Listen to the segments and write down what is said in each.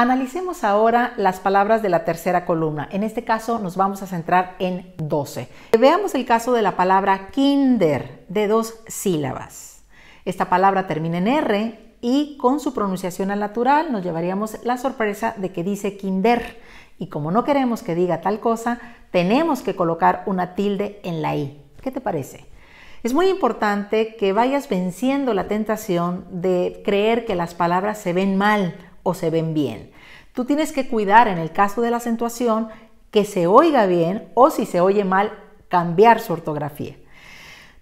Analicemos ahora las palabras de la tercera columna. En este caso nos vamos a centrar en 12. Veamos el caso de la palabra kinder de dos sílabas. Esta palabra termina en R y con su pronunciación al natural nos llevaríamos la sorpresa de que dice kinder. Y como no queremos que diga tal cosa, tenemos que colocar una tilde en la I. ¿Qué te parece? Es muy importante que vayas venciendo la tentación de creer que las palabras se ven mal o se ven bien. Tú tienes que cuidar en el caso de la acentuación que se oiga bien o si se oye mal, cambiar su ortografía.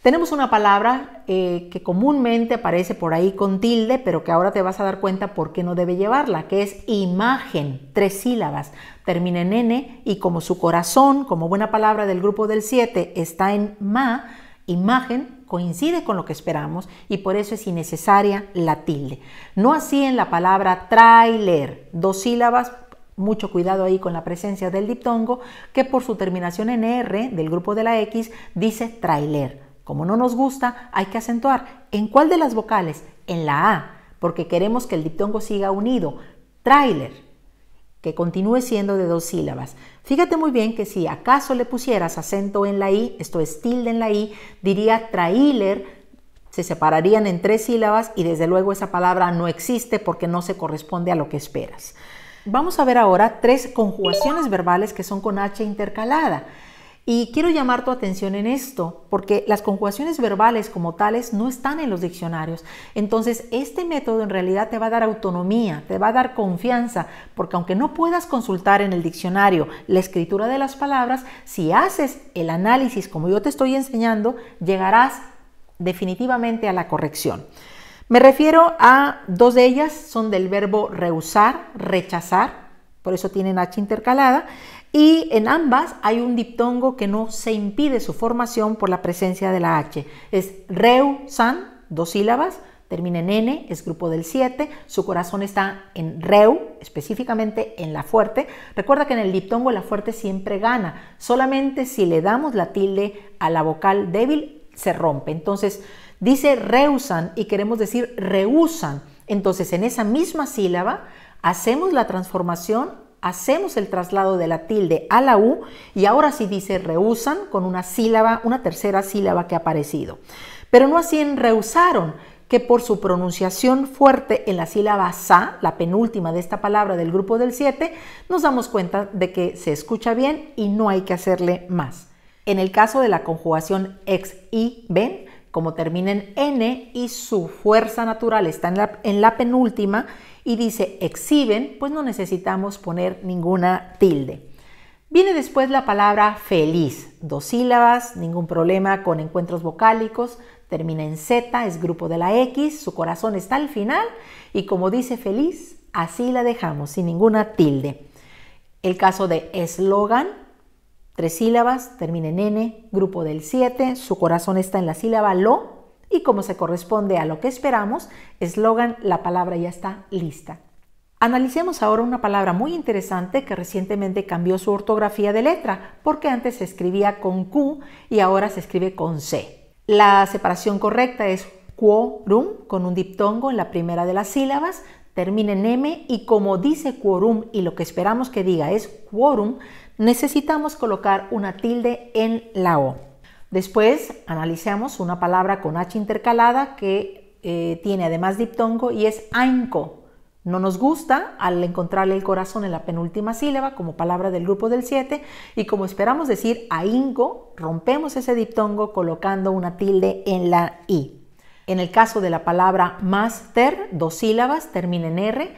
Tenemos una palabra eh, que comúnmente aparece por ahí con tilde, pero que ahora te vas a dar cuenta por qué no debe llevarla, que es imagen, tres sílabas. Termina en N y como su corazón, como buena palabra del grupo del 7, está en ma, imagen, coincide con lo que esperamos y por eso es innecesaria la tilde. No así en la palabra trailer, dos sílabas, mucho cuidado ahí con la presencia del diptongo, que por su terminación en R del grupo de la X dice trailer. Como no nos gusta, hay que acentuar. ¿En cuál de las vocales? En la A, porque queremos que el diptongo siga unido. Trailer que continúe siendo de dos sílabas. Fíjate muy bien que si acaso le pusieras acento en la I, esto es tilde en la I, diría trailer, se separarían en tres sílabas y desde luego esa palabra no existe porque no se corresponde a lo que esperas. Vamos a ver ahora tres conjugaciones verbales que son con H intercalada. Y quiero llamar tu atención en esto, porque las conjugaciones verbales como tales no están en los diccionarios. Entonces, este método en realidad te va a dar autonomía, te va a dar confianza, porque aunque no puedas consultar en el diccionario la escritura de las palabras, si haces el análisis como yo te estoy enseñando, llegarás definitivamente a la corrección. Me refiero a dos de ellas, son del verbo rehusar, rechazar, por eso tienen H intercalada, y en ambas hay un diptongo que no se impide su formación por la presencia de la H. Es Reusan, san, dos sílabas, termina en N, es grupo del 7, su corazón está en reu, específicamente en la fuerte. Recuerda que en el diptongo la fuerte siempre gana, solamente si le damos la tilde a la vocal débil se rompe. Entonces dice reusan y queremos decir reusan. Entonces en esa misma sílaba hacemos la transformación hacemos el traslado de la tilde a la U y ahora sí dice rehusan con una sílaba, una tercera sílaba que ha aparecido. Pero no así en rehusaron, que por su pronunciación fuerte en la sílaba sa, la penúltima de esta palabra del grupo del 7, nos damos cuenta de que se escucha bien y no hay que hacerle más. En el caso de la conjugación ex y ven, como termina en N y su fuerza natural está en la, penúltima y dice exhiben, pues no necesitamos poner ninguna tilde. Viene después la palabra feliz, dos sílabas, ningún problema con encuentros vocálicos, termina en Z, es grupo de la X, su corazón está al final y como dice feliz, así la dejamos, sin ninguna tilde. El caso de eslogan, Tres sílabas, termina en N, grupo del 7, su corazón está en la sílaba lo y como se corresponde a lo que esperamos, eslogan, la palabra ya está lista. Analicemos ahora una palabra muy interesante que recientemente cambió su ortografía de letra, porque antes se escribía con Q y ahora se escribe con C. La separación correcta es quorum, con un diptongo en la primera de las sílabas, termina en M y como dice quorum y lo que esperamos que diga es quorum, necesitamos colocar una tilde en la O. Después analizamos una palabra con H intercalada que eh, tiene además diptongo y es AINCO. No nos gusta al encontrarle el corazón en la penúltima sílaba como palabra del grupo del 7 y como esperamos decir AINCO, rompemos ese diptongo colocando una tilde en la I. En el caso de la palabra MASTER, dos sílabas, termina en R.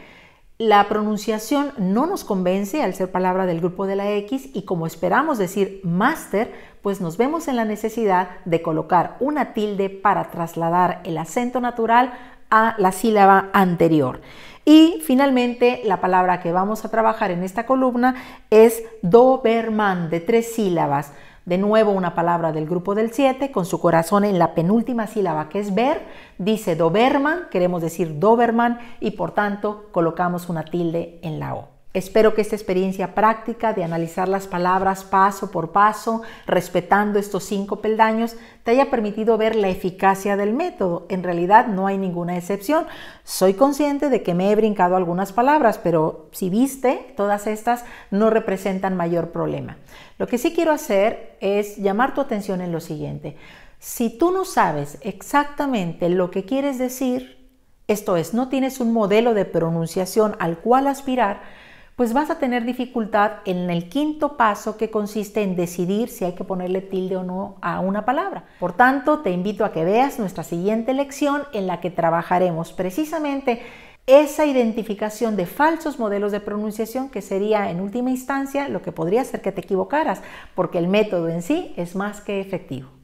La pronunciación no nos convence al ser palabra del grupo de la X y como esperamos decir MASTER, pues nos vemos en la necesidad de colocar una tilde para trasladar el acento natural a la sílaba anterior. Y finalmente, la palabra que vamos a trabajar en esta columna es Doberman, de tres sílabas. De nuevo una palabra del grupo del 7 con su corazón en la penúltima sílaba que es ver, dice Doberman, queremos decir Doberman y por tanto colocamos una tilde en la O. Espero que esta experiencia práctica de analizar las palabras paso por paso, respetando estos cinco peldaños, te haya permitido ver la eficacia del método. En realidad no hay ninguna excepción. Soy consciente de que me he brincado algunas palabras, pero si viste, todas estas no representan mayor problema. Lo que sí quiero hacer es llamar tu atención en lo siguiente. Si tú no sabes exactamente lo que quieres decir, esto es, no tienes un modelo de pronunciación al cual aspirar, pues vas a tener dificultad en el quinto paso que consiste en decidir si hay que ponerle tilde o no a una palabra. Por tanto, te invito a que veas nuestra siguiente lección en la que trabajaremos precisamente esa identificación de falsos modelos de pronunciación que sería en última instancia lo que podría hacer que te equivocaras, porque el método en sí es más que efectivo.